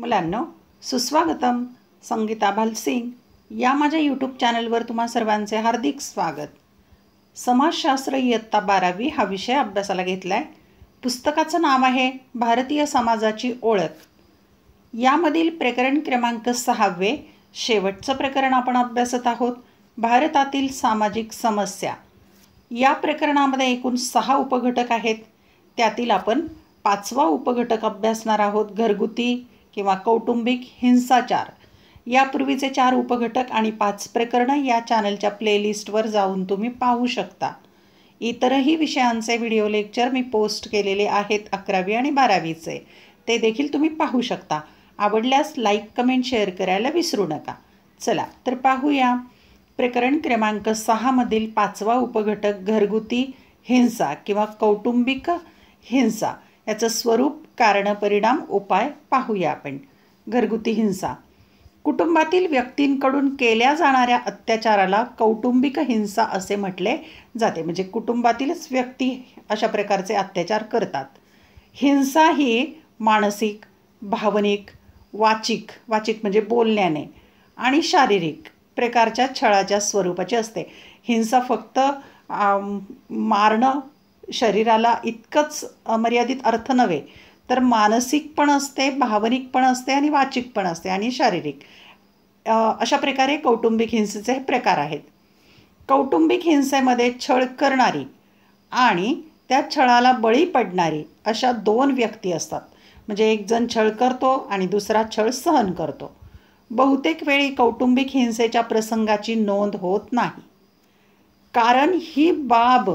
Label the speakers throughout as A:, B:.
A: मुलांना सुस्वागतम संगीता भालसिंग या माझ्या यूट्यूब चॅनलवर तुम्हा सर्वांचे हार्दिक स्वागत समाजशास्त्र इयत्ता बारावी हा विषय अभ्यासाला घेतला आहे पुस्तकाचं नाव आहे भारतीय समाजाची ओळख यामधील प्रकरण क्रमांक सहावे शेवटचं प्रकरण आपण अभ्यासत आहोत भारतातील सामाजिक समस्या या प्रकरणामध्ये एकूण सहा उपघटक आहेत त्यातील आपण पाचवा उपघटक अभ्यासणार आहोत घरगुती किंवा कौटुंबिक हिंसाचार यापूर्वीचे चार उपघटक आणि पाच प्रकरणं या चॅनलच्या प्लेलिस्टवर जाऊन तुम्ही पाहू शकता इतरही विषयांचे व्हिडिओ लेक्चर मी पोस्ट केलेले आहेत अकरावी आणि बारावीचे ते देखील तुम्ही पाहू शकता आवडल्यास लाईक कमेंट शेअर करायला विसरू नका चला तर पाहूया प्रकरण क्रमांक सहामधील पाचवा उपघटक घरगुती हिंसा किंवा कौटुंबिक हिंसा याचं स्वरूप कारण परिणाम उपाय पाहूया आपण घरगुती हिंसा कुटुंबातील व्यक्तींकडून केल्या जाणाऱ्या अत्याचाराला कौटुंबिक हिंसा असे म्हटले जाते म्हणजे कुटुंबातीलच व्यक्ती अशा प्रकारचे अत्याचार करतात हिंसा ही मानसिक भावनिक वाचिक वाचिक म्हणजे बोलण्याने आणि शारीरिक प्रकारच्या छळाच्या स्वरूपाची असते हिंसा फक्त मारणं शरीराला इतकंच मर्यादित अर्थ नव्हे तर मानसिक पण असते भावनिक पण असते आणि वाचिक पण असते आणि शारीरिक अशा प्रकारे कौटुंबिक हिंसेचे हे प्रकार आहेत कौटुंबिक हिंसेमध्ये छळ करणारी आणि त्या छळाला बळी पडणारी अशा दोन व्यक्ती असतात म्हणजे एकजण छळ करतो आणि दुसरा छळ सहन करतो बहुतेक वेळी कौटुंबिक हिंसेच्या प्रसंगाची नोंद होत नाही कारण ही बाब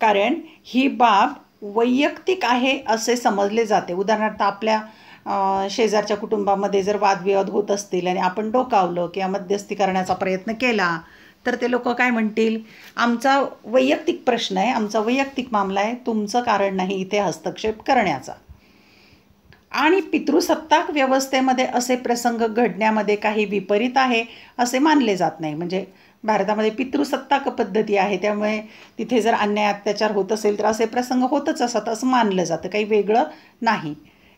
A: कारण ही बाब वैयक्तिक आहे असे समजले जाते उदाहरणार्थ आपल्या शेजारच्या कुटुंबामध्ये जर वादविवाद होत असतील आणि आपण डोकावलं किंवा मध्यस्थी करण्याचा प्रयत्न केला तर ते लोक काय म्हणतील आमचा वैयक्तिक प्रश्न आहे आमचा वैयक्तिक मामला आहे तुमचं कारण नाही इथे हस्तक्षेप करण्याचा आणि पितृसत्ताक व्यवस्थेमध्ये असे प्रसंग घडण्यामध्ये काही विपरीत आहे असे मानले जात नाही म्हणजे भारतामध्ये पितृसत्ताक पद्धती आहे त्यामुळे तिथे जर अन्याय अत्याचार होत असेल तर असे प्रसंग होतच असतात असं मानलं जातं काही वेगळं नाही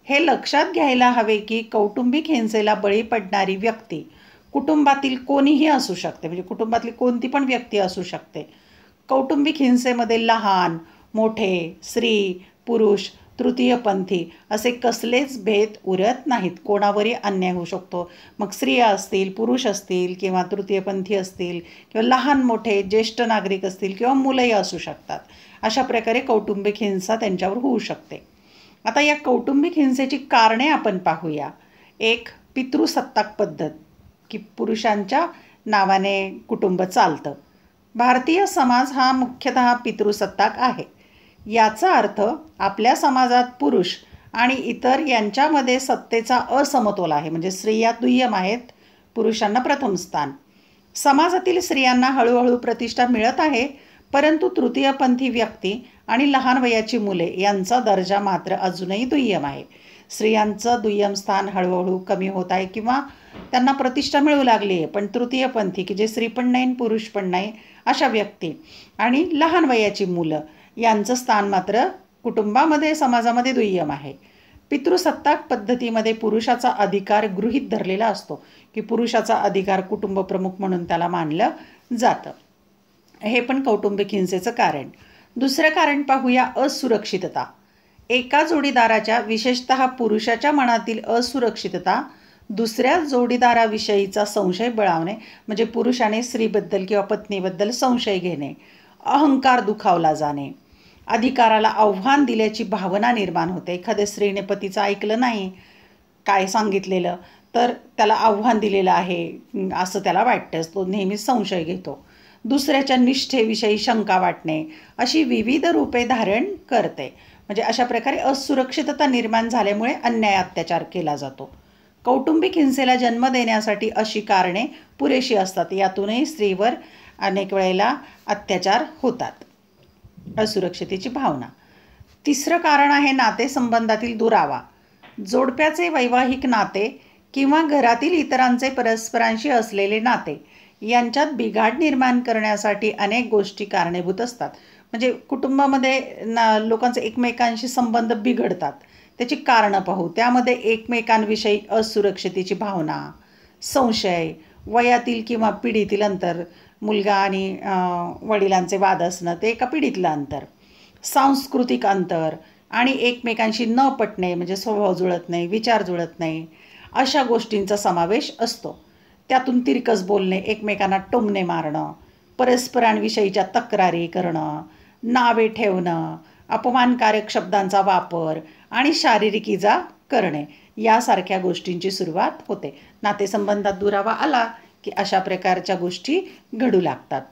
A: हे लक्षात घ्यायला हवे की कौटुंबिक हिंसेला बळी पडणारी व्यक्ती कुटुंबातील कोणीही असू शकते म्हणजे कुटुंबातली कोणती पण व्यक्ती असू शकते कौटुंबिक हिंसेमध्ये लहान मोठे स्त्री पुरुष तृतीयपंथी असे कसलेच भेद उरत नाहीत कोणावरही अन्याय होऊ शकतो मग स्त्रिया असतील पुरुष असतील किंवा तृतीयपंथी असतील किंवा लहान मोठे ज्येष्ठ नागरिक असतील किंवा मुलंही असू शकतात अशा प्रकारे कौटुंबिक हिंसा त्यांच्यावर होऊ शकते आता या कौटुंबिक हिंसेची कारणे आपण पाहूया एक पितृसत्ताक पद्धत की पुरुषांच्या नावाने कुटुंब चालतं भारतीय समाज हा मुख्यतः पितृसत्ताक आहे याचा अर्थ आपल्या समाजात पुरुष आणि इतर यांच्यामध्ये सत्तेचा असमतोल आहे म्हणजे स्त्रिया दुय्यम आहेत पुरुषांना प्रथम स्थान समाजातील स्त्रियांना हळूहळू प्रतिष्ठा मिळत आहे परंतु तृतीयपंथी व्यक्ती आणि लहान वयाची मुले यांचा दर्जा मात्र अजूनही दुय्यम आहे स्त्रियांचं दुय्यम स्थान हळूहळू कमी होत आहे किंवा त्यांना प्रतिष्ठा मिळू लागली आहे पण तृतीयपंथी की जे स्त्री पण नाही पुरुष पण नाही अशा व्यक्ती आणि लहान वयाची मुलं यांचं स्थान मात्र कुटुंबामध्ये समाजामध्ये दुय्यम आहे पितृसत्ताक पद्धतीमध्ये पुरुषाचा अधिकार गृहीत धरलेला असतो की पुरुषाचा अधिकार कुटुंब प्रमुख म्हणून त्याला मानलं जातं हे पण कौटुंबिक हिंसेचं कारण दुसरं कारण पाहूया असुरक्षितता एका जोडीदाराच्या विशेषत पुरुषाच्या मनातील असुरक्षितता दुसऱ्या जोडीदाराविषयीचा संशय बळावणे म्हणजे पुरुषाने स्त्रीबद्दल किंवा पत्नीबद्दल संशय घेणे अहंकार दुखावला जाणे अधिकाराला आव्हान दिल्याची भावना निर्माण होते एखाद्या स्त्रीने पतीचं ऐकलं नाही काय सांगितलेलं तर त्याला आव्हान दिलेलं आहे असं त्याला वाटतंच तो नेहमीच संशय घेतो दुसऱ्याच्या निष्ठेविषयी शंका वाटणे अशी विविध रूपे धारण करते म्हणजे अशा प्रकारे असुरक्षितता निर्माण झाल्यामुळे अन्याय अत्याचार केला जातो कौटुंबिक हिंसेला जन्म देण्यासाठी अशी कारणे पुरेशी असतात यातूनही स्त्रीवर अनेक वेळेला अत्याचार होतात असुरक्षितेची भावना तिसरं कारण आहे नातेसंबंधातील दुरावा जोडप्याचे वैवाहिक नाते किंवा घरातील इतरांचे परस्परांशी असलेले नाते यांच्यात बिघाड निर्माण करण्यासाठी अनेक गोष्टी कारणीभूत असतात म्हणजे कुटुंबामध्ये ना लोकांचे एकमेकांशी संबंध बिघडतात त्याची कारणं पाहू त्यामध्ये एकमेकांविषयी असुरक्षितेची भावना संशय वयातील किंवा पिढीतील अंतर मुलगा आणि वडिलांचे वाद असणं ते एका पिढीतलं अंतर सांस्कृतिक अंतर आणि एकमेकांशी न पटणे म्हणजे स्वभाव जुळत नाही विचार जुळत नाही अशा गोष्टींचा समावेश असतो त्यातून तिरकस बोलणे एकमेकांना टोमणे मारणं परस्परांविषयीच्या तक्रारी करणं नावे ठेवणं अपमानकारक शब्दांचा वापर आणि शारीरिक इजा करणे यासारख्या गोष्टींची सुरुवात होते नातेसंबंधात दुरावा आला की अशा प्रकारच्या गोष्टी घडू लागतात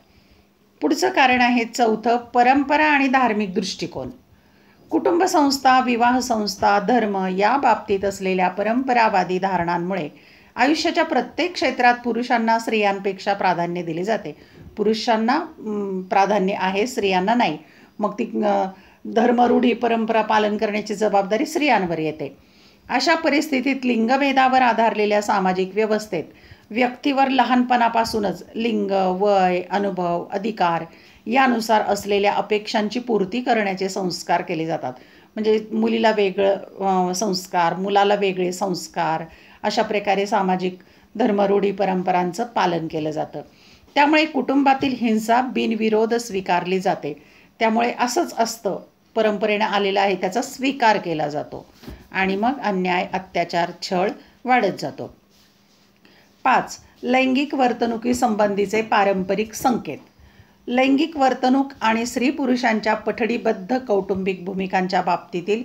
A: पुढचं कारण आहे चौथं परंपरा आणि धार्मिक दृष्टिकोन कुटुंब संस्था विवाह संस्था धर्म या बाबतीत असलेल्या परंपरावादी धारणांमुळे आयुष्याच्या प्रत्येक क्षेत्रात पुरुषांना स्त्रियांपेक्षा प्राधान्य दिले जाते पुरुषांना प्राधान्य आहे स्त्रियांना नाही मग ती धर्मरूढी परंपरा पालन करण्याची जबाबदारी स्त्रियांवर येते अशा परिस्थितीत लिंगभेदावर आधारलेल्या सामाजिक व्यवस्थेत व्यक्तीवर लहानपणापासूनच लिंग वय अनुभव अधिकार यानुसार असलेल्या अपेक्षांची पूर्ती करण्याचे संस्कार केले जातात म्हणजे मुलीला वेगळं संस्कार मुलाला वेगळे संस्कार अशा प्रकारे सामाजिक धर्मरूढी परंपरांचं पालन केलं जातं त्यामुळे कुटुंबातील हिंसा बिनविरोध स्वीकारली जाते त्यामुळे असंच असतं परंपरेनं आलेलं आहे त्याचा स्वीकार केला जातो आणि मग अन्याय अत्याचार छळ वाढत जातो पाच लैंगिक वर्तणुकीसंबंधीचे पारंपरिक संकेत लैंगिक वर्तणूक आणि स्त्री पुरुषांच्या पठडीबद्ध कौटुंबिक भूमिकांच्या बाबतीतील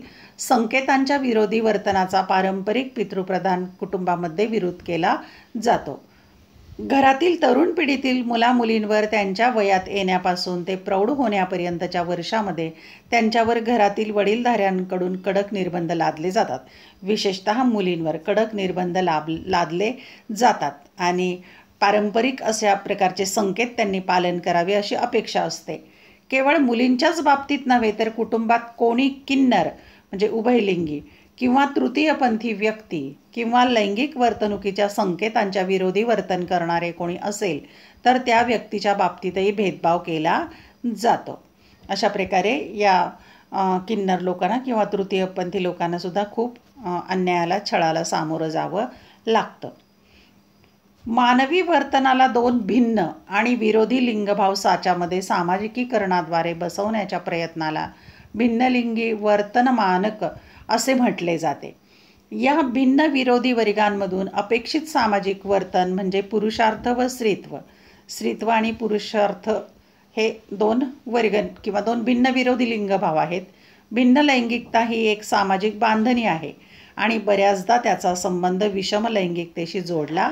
A: संकेतांच्या विरोधी वर्तनाचा पारंपरिक पितृप्रधान कुटुंबामध्ये विरोध केला जातो घरातील तरुण पिढीतील मुलामुलींवर त्यांच्या वयात येण्यापासून ते प्रौढ होण्यापर्यंतच्या वर्षामध्ये त्यांच्यावर घरातील वडीलधाऱ्यांकडून कडक निर्बंध लादले जातात विशेषत मुलींवर कडक निर्बंध लाभ लादले जातात आणि पारंपरिक अशा प्रकारचे संकेत त्यांनी पालन करावे अशी अपेक्षा असते केवळ मुलींच्याच बाबतीत नव्हे तर कुटुंबात कोणी किन्नर म्हणजे उभयलिंगी किंवा तृतीयपंथी व्यक्ती किंवा लैंगिक वर्तणुकीच्या संकेतांच्या विरोधी वर्तन करणारे कोणी असेल तर त्या व्यक्तीच्या बाबतीतही भेदभाव केला जातो अशा प्रकारे या किन्नर लोकांना किंवा तृतीयपंथी लोकांनासुद्धा खूप अन्यायाला छळाला सामोरं जावं लागतं मानवी वर्तनाला दोन भिन्न आणि विरोधी लिंगभाव साच्यामध्ये सामाजिकीकरणाद्वारे बसवण्याच्या प्रयत्नाला भिन्नलिंगी वर्तन मानक असे म्हटले जाते या भिन्न विरोधी वर्गांमधून अपेक्षित सामाजिक वर्तन म्हणजे पुरुषार्थ व स्त्रीत्व स्त्रीत्व आणि पुरुषार्थ हे दोन वर्ग किंवा दोन भिन्न विरोधी लिंगभाव आहेत भिन्न लैंगिकता ही एक सामाजिक बांधणी आहे आणि बऱ्याचदा त्याचा संबंध विषम लैंगिकतेशी जोडला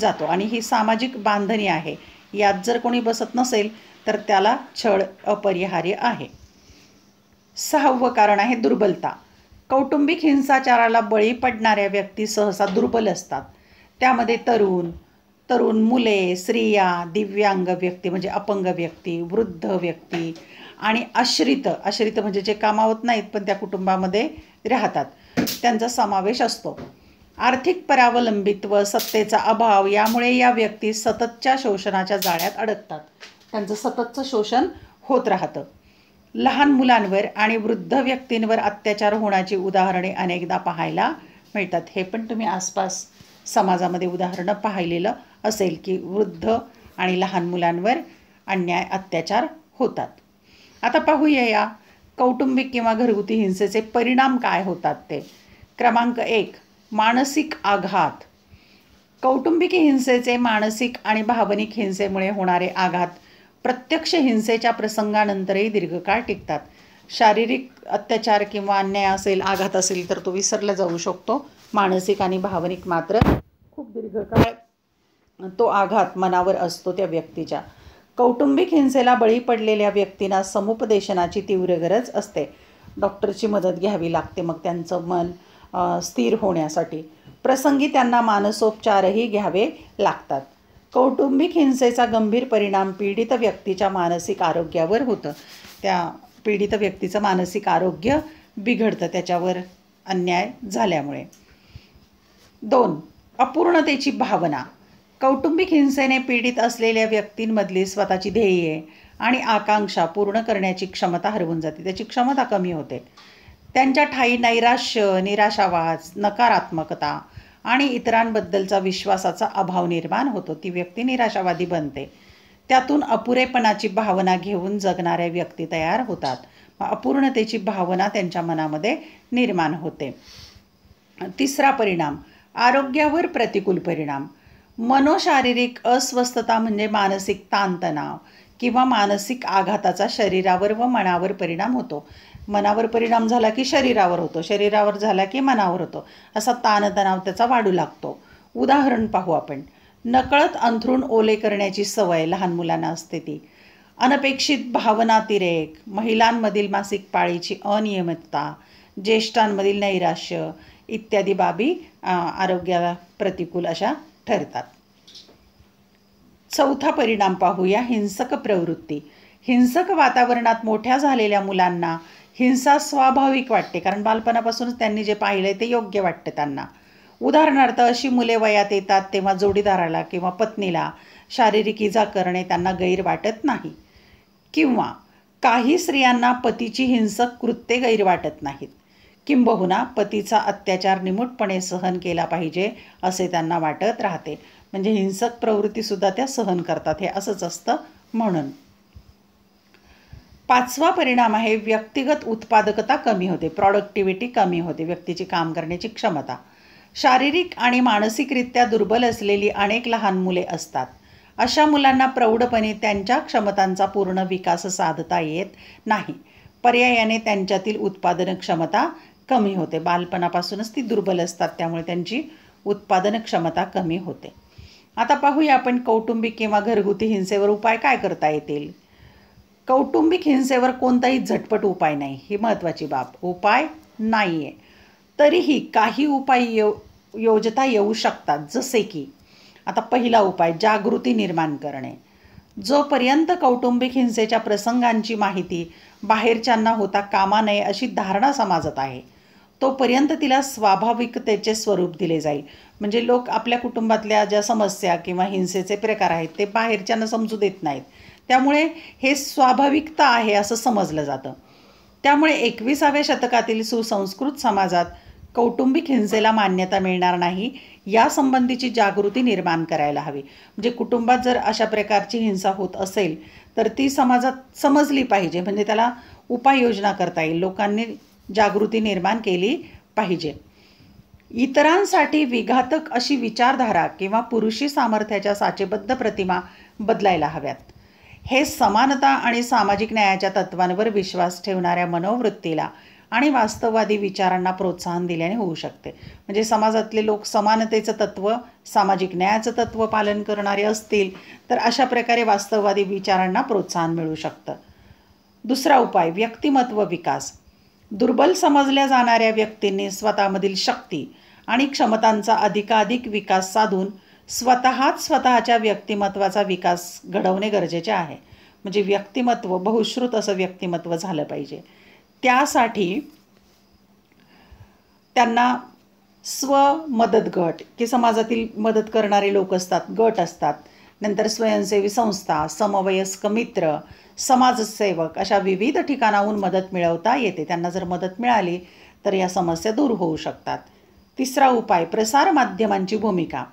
A: जातो आणि ही सामाजिक बांधणी आहे यात जर कोणी बसत नसेल तर त्याला छळ अपरिहार्य आहे सहावं कारण आहे दुर्बलता कौटुंबिक हिंसाचाराला बळी पडणाऱ्या व्यक्ती सहसा दुर्बल असतात त्यामध्ये तरुण तरुण मुले स्त्रिया दिव्यांग व्यक्ती म्हणजे अपंग व्यक्ती वृद्ध व्यक्ती आणि आश्रित आश्रित म्हणजे जे कामावत नाहीत पण त्या कुटुंबामध्ये राहतात त्यांचा समावेश असतो आर्थिक परावलंबित्व सत्तेचा अभाव यामुळे या व्यक्ती सततच्या शोषणाच्या जाळ्यात अडकतात त्यांचं सततचं शोषण होत राहतं लहान मुलांवर आणि वृद्ध व्यक्तींवर अत्याचार होण्याची उदाहरणे अनेकदा पाहायला मिळतात हे पण तुम्ही आसपास समाजामध्ये उदाहरणं पाहिलेलं असेल की वृद्ध आणि लहान मुलांवर अन्याय अत्याचार होतात आता पाहूया या कौटुंबिक किंवा घरगुती हिंसेचे परिणाम काय होतात ते क्रमांक एक मानसिक आघात कौटुंबिक हिंसेचे मानसिक आणि भावनिक हिंसेमुळे होणारे आघात प्रत्यक्ष हिंसेच्या प्रसंगानंतरही दीर्घकाळ टिकतात शारीरिक अत्याचार किंवा अन्याय असेल आघात असेल तर तो विसरला जाऊ शकतो मानसिक आणि भावनिक मात्र खूप दीर्घकाळ तो आघात मनावर असतो त्या व्यक्तीच्या कौटुंबिक हिंसेला बळी पडलेल्या व्यक्तींना समुपदेशनाची तीव्र गरज असते डॉक्टरची मदत घ्यावी लागते मग त्यांचं मन स्थिर होण्यासाठी प्रसंगी त्यांना मानसोपचारही घ्यावे लागतात कौटुंबिक हिंसेचा गंभीर परिणाम पीडित व्यक्तीच्या मानसिक आरोग्यावर होतं त्या पीडित व्यक्तीचं मानसिक आरोग्य बिघडतं त्याच्यावर अन्याय झाल्यामुळे दोन अपूर्णतेची भावना कौटुंबिक हिंसेने पीडित असलेल्या व्यक्तींमधली स्वतःची ध्येये आणि आकांक्षा पूर्ण करण्याची क्षमता हरवून जाते त्याची क्षमता कमी होते त्यांच्या ठाई नैराश्य निराशावाद नकारात्मकता आणि इतरांबद्दलचा विश्वासाचा अभाव निर्माण होतो ती व्यक्ती निराशावादी बनते त्यातून अपुरेपणाची भावना घेऊन जगणाऱ्या व्यक्ती तयार होतात अपूर्णतेची भावना त्यांच्या मनामध्ये निर्माण होते तिसरा परिणाम आरोग्यावर प्रतिकूल परिणाम मनोशारीरिक अस्वस्थता म्हणजे मानसिक ताणतणाव किंवा मानसिक आघाताचा शरीरावर व मनावर परिणाम होतो मनावर परिणाम झाला की शरीरावर होतो शरीरावर झाला की मनावर होतो असा ताणतणाव त्याचा वाढू लागतो उदाहरण पाहू आपण नकळत अंथरूण ओले करण्याची सवय लहान मुलांना असते ती अनपेक्षित भावनातिरेक महिलांमधील मासिक पाळीची अनियमितता ज्येष्ठांमधील नैराश्य इत्यादी बाबी आरोग्याला प्रतिकूल अशा ठरतात चौथा परिणाम पाहूया हिंसक प्रवृत्ती हिंसक वातावरणात मोठ्या झालेल्या मुलांना हिंसा स्वाभाविक वाटते कारण बालपणापासूनच त्यांनी जे पाहिलं ते योग्य वाटतं त्यांना उदाहरणार्थ अशी मुले वयात येतात तेव्हा जोडीदाराला किंवा पत्नीला शारीरिक इजा करणे त्यांना गैर वाटत नाही किंवा काही स्त्रियांना पतीची हिंसक कृत्ये गैर वाटत नाहीत किंबहुना पतीचा अत्याचार निमूटपणे सहन केला पाहिजे असे त्यांना वाटत राहते म्हणजे हिंसक प्रवृत्तीसुद्धा त्या सहन करतात हे असंच असतं म्हणून पाचवा परिणाम आहे व्यक्तिगत उत्पादकता कमी होते प्रॉडक्टिव्हिटी कमी होते व्यक्तीची काम करण्याची क्षमता शारीरिक आणि मानसिकरित्या दुर्बल असलेली अनेक लहान मुले असतात अशा मुलांना प्रौढपणे त्यांच्या क्षमतांचा पूर्ण विकास साधता येत नाही पर्यायाने त्यांच्यातील उत्पादन क्षमता कमी होते बालपणापासूनच ती दुर्बल असतात त्यामुळे त्यांची उत्पादन क्षमता कमी होते आता पाहूया आपण कौटुंबिक किंवा घरगुती हिंसेवर उपाय काय करता येतील कौटुंबिक हिंसेवर कोणताही झटपट उपाय नाही ही महत्त्वाची बाब उपाय नाही आहे तरीही काही उपाय यो योजता येऊ शकतात जसे की आता पहिला उपाय जागृती निर्माण करणे जोपर्यंत कौटुंबिक हिंसेच्या प्रसंगांची माहिती बाहेरच्यांना होता कामा नये अशी धारणा समाजात आहे तोपर्यंत तिला स्वाभाविकतेचे स्वरूप दिले जाईल म्हणजे लोक आपल्या कुटुंबातल्या ज्या समस्या किंवा हिंसेचे प्रकार आहेत ते बाहेरच्यानं समजू देत नाहीत त्यामुळे हे स्वाभाविकता आहे असं समजलं जातं त्यामुळे एकविसाव्या शतकातील सुसंस्कृत समाजात कौटुंबिक हिंसेला मान्यता मिळणार नाही यासंबंधीची जागृती निर्माण करायला हवी म्हणजे कुटुंबात जर अशा प्रकारची हिंसा होत असेल तर ती समाजात समजली पाहिजे म्हणजे त्याला उपाययोजना करता येईल लोकांनी जागृती निर्माण केली पाहिजे इतरांसाठी विघातक अशी विचारधारा किंवा पुरुषी सामर्थ्याच्या साचेबद्ध प्रतिमा बदलायला हव्यात हे समानता आणि सामाजिक न्यायाच्या तत्वांवर विश्वास ठेवणाऱ्या मनोवृत्तीला आणि वास्तववादी विचारांना प्रोत्साहन दिल्याने होऊ शकते म्हणजे समाजातले लोक समानतेचं तत्व सामाजिक न्यायाचं तत्व पालन करणारे असतील तर अशा प्रकारे वास्तववादी विचारांना प्रोत्साहन मिळू शकतं दुसरा उपाय व्यक्तिमत्व विकास दुर्बल समजल्या जाणाऱ्या व्यक्तींनी स्वतःमधील शक्ती आणि क्षमतांचा अधिकाधिक विकास साधून स्वतःच स्वतःच्या व्यक्तिमत्वाचा विकास घडवणे गरजेचे आहे म्हणजे व्यक्तिमत्व बहुश्रुत असं व्यक्तिमत्व झालं पाहिजे त्यासाठी त्यांना स्व मदत गट की समाजातील मदत करणारे लोक असतात गट असतात नंतर स्वयंसेवी संस्था समवयस्क मित्र समाजसेवक अशा विविध ठिकाणाहून मदत मिळवता येते त्यांना जर मदत मिळाली तर या समस्या दूर होऊ शकतात तिसरा उपाय प्रसारमाध्यमांची भूमिका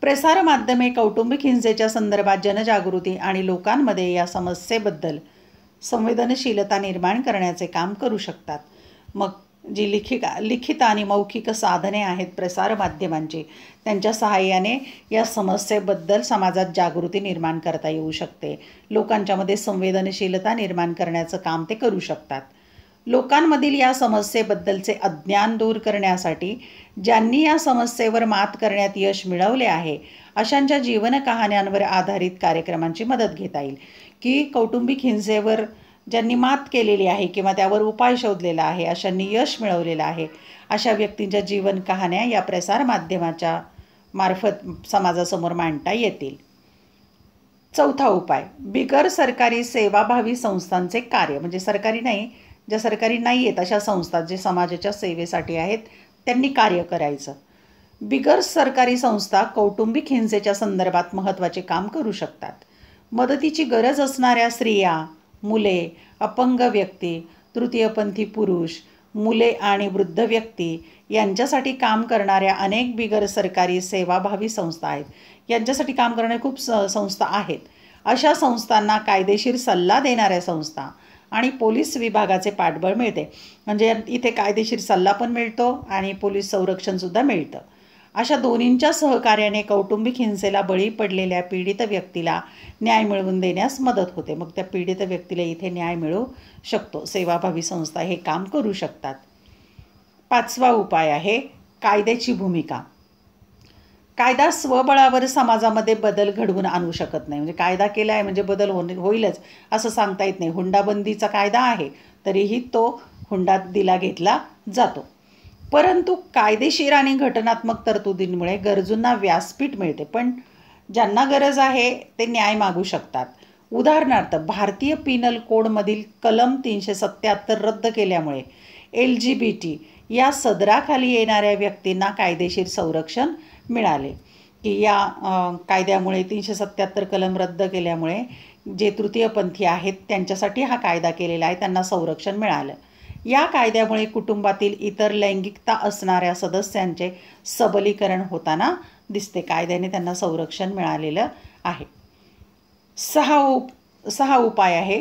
A: प्रसारमाध्यमे कौटुंबिक हिंसेच्या संदर्भात जनजागृती आणि लोकांमध्ये या समस्येबद्दल संवेदनशीलता निर्माण करण्याचे काम करू शकतात मग जी लिखिका लिखित आणि मौखिक साधने आहेत प्रसारमाध्यमांची त्यांच्या सहाय्याने या समस्येबद्दल समाजात जागृती निर्माण करता येऊ शकते लोकांच्यामध्ये संवेदनशीलता निर्माण करण्याचं काम ते करू शकतात लोकांमधील या समस्येबद्दलचे अज्ञान दूर करण्यासाठी ज्यांनी या समस्येवर मात करण्यात यश मिळवले आहे अशांच्या जीवन कहाण्यांवर आधारित कार्यक्रमांची मदत घेता येईल की कौटुंबिक हिंसेवर ज्यांनी मात केलेली आहे किंवा त्यावर उपाय शोधलेला आहे अशांनी यश मिळवलेलं आहे अशा व्यक्तींच्या जीवन कहाण्या या प्रसारमाध्यमाच्या मार्फत समाजासमोर मांडता येतील चौथा उपाय बिगर सरकारी सेवाभावी संस्थांचे कार्य म्हणजे सरकारी नाही ज्या सरकारी नाही आहेत अशा संस्था जे समाजाच्या सेवेसाठी आहेत त्यांनी कार्य करायचं बिगर सरकारी संस्था कौटुंबिक हिंसेच्या संदर्भात महत्त्वाचे काम करू शकतात मदतीची गरज असणाऱ्या स्त्रिया मुले अपंग व्यक्ती तृतीयपंथी पुरुष मुले आणि वृद्ध व्यक्ती यांच्यासाठी काम करणाऱ्या अनेक बिगर सरकारी सेवाभावी संस्था आहेत यांच्यासाठी काम करणाऱ्या खूप स संस्था आहेत अशा संस्थांना कायदेशीर सल्ला देणाऱ्या संस्था आणि पोलीस विभागाचे पाठबळ मिळते म्हणजे इथे कायदेशीर सल्ला पण मिळतो आणि पोलीस संरक्षणसुद्धा मिळतं अशा दोन्हींच्या सहकार्याने कौटुंबिक हिंसेला बळी पडलेल्या पीडित व्यक्तीला न्याय मिळवून देण्यास मदत होते मग त्या पीडित व्यक्तीला इथे न्याय मिळू शकतो सेवाभावी संस्था हे काम करू शकतात पाचवा उपाय आहे कायद्याची भूमिका कायदा स्वबळावर समाजामध्ये बदल घडवून आणू शकत नाही म्हणजे कायदा केला आहे म्हणजे बदल होणे होईलच असं सांगता येत नाही हुंडाबंदीचा कायदा आहे तरीही तो हुंडा दिला घेतला जातो परंतु कायदेशीर आणि घटनात्मक तरतुदींमुळे गरजूंना व्यासपीठ मिळते पण ज्यांना गरज आहे ते न्याय मागू शकतात उदाहरणार्थ भारतीय पिनल कोडमधील कलम तीनशे सत्याहत्तर रद्द केल्यामुळे एल जी बी टी या सदराखाली येणाऱ्या व्यक्तींना कायदेशीर संरक्षण मिळाले की या कायद्यामुळे तीनशे सत्याहत्तर कलम रद्द केल्यामुळे जे तृतीयपंथी आहेत त्यांच्यासाठी हा कायदा केलेला आहे त्यांना संरक्षण मिळालं या कायद्यामुळे कुटुंबातील इतर लैंगिकता असणाऱ्या सदस्यांचे सबलीकरण होताना दिसते कायद्याने त्यांना संरक्षण मिळालेलं आहे सहा उप सहा उपाय आहे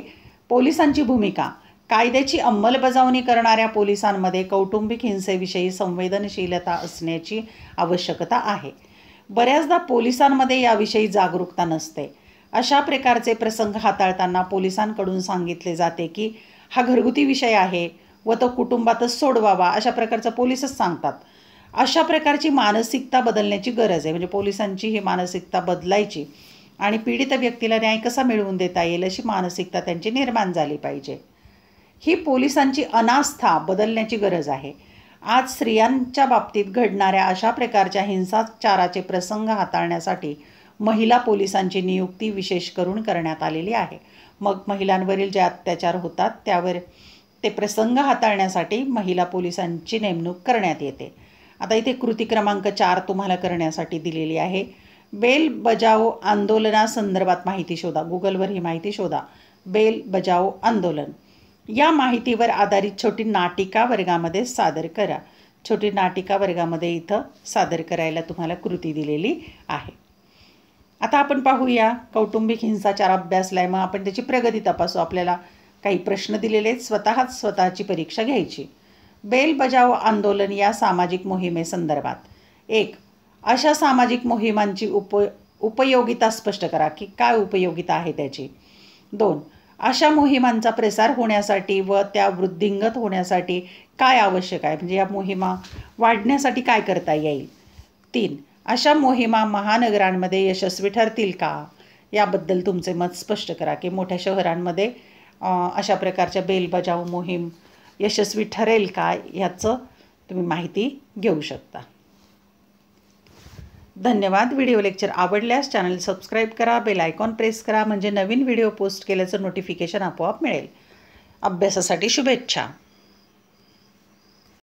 A: पोलिसांची भूमिका कायद्याची अंमलबजावणी करणाऱ्या पोलिसांमध्ये कौटुंबिक हिंसेविषयी संवेदनशीलता असण्याची आवश्यकता आहे बऱ्याचदा पोलिसांमध्ये याविषयी जागरूकता नसते अशा प्रकारचे प्रसंग हाताळताना पोलिसांकडून सांगितले जाते की हा घरगुती विषय आहे व तो कुटुंबातच सोडवावा अशा प्रकारचं पोलिसच सांगतात अशा प्रकारची मानसिकता बदलण्याची गरज आहे म्हणजे पोलिसांची ही मानसिकता बदलायची आणि पीडित व्यक्तीला न्याय कसा मिळवून देता येईल अशी मानसिकता त्यांची निर्माण झाली पाहिजे ही पोलिसांची अनास्था बदलण्याची गरज आहे आज स्त्रियांच्या बाबतीत घडणाऱ्या अशा प्रकारच्या हिंसाचाराचे प्रसंग हाताळण्यासाठी महिला पोलिसांची नियुक्ती विशेष करून करण्यात आलेली आहे मग महिलांवरील जे अत्याचार होतात त्यावर ते प्रसंग हाताळण्यासाठी महिला पोलिसांची नेमणूक करण्यात येते आता इथे कृती क्रमांक चार तुम्हाला करण्यासाठी दिलेली आहे बेल बजाओ आंदोलनासंदर्भात माहिती शोधा गुगलवर ही माहिती शोधा बेल बजाओ आंदोलन या माहितीवर आधारित छोटी नाटिका वर्गामध्ये सादर करा छोटी नाटिका वर्गामध्ये इथं सादर करायला तुम्हाला कृती दिलेली आहे आता आपण पाहूया कौटुंबिक हिंसाचार अभ्यासला आहे मग आपण त्याची प्रगती तपासू आपल्याला काही प्रश्न दिलेले स्वतःच स्वतःची परीक्षा घ्यायची बेल बजाव आंदोलन या सामाजिक मोहिमेसंदर्भात एक अशा सामाजिक मोहिमांची उप उपयोगिता स्पष्ट करा की काय उपयोगिता आहे त्याची दोन अशा मोहिमांचा प्रसार होण्यासाठी व त्या वृद्धिंगत होण्यासाठी काय आवश्यक आहे म्हणजे या मोहिमा वाढण्यासाठी काय करता येईल तीन अशा मोहिमा महानगरांमध्ये यशस्वी ठरतील का याबद्दल तुमचे मत स्पष्ट करा की मोठ्या शहरांमध्ये अशा प्रकारच्या बेलबजाव मोहीम यशस्वी ठरेल का याचं तुम्ही माहिती घेऊ शकता धन्यवाद व्हिडिओ लेक्चर आवडल्यास चॅनल सबस्क्राईब करा बेल आयकॉन प्रेस करा म्हणजे नवीन व्हिडिओ पोस्ट केल्याचं नोटिफिकेशन आपोआप मिळेल अभ्यासासाठी शुभेच्छा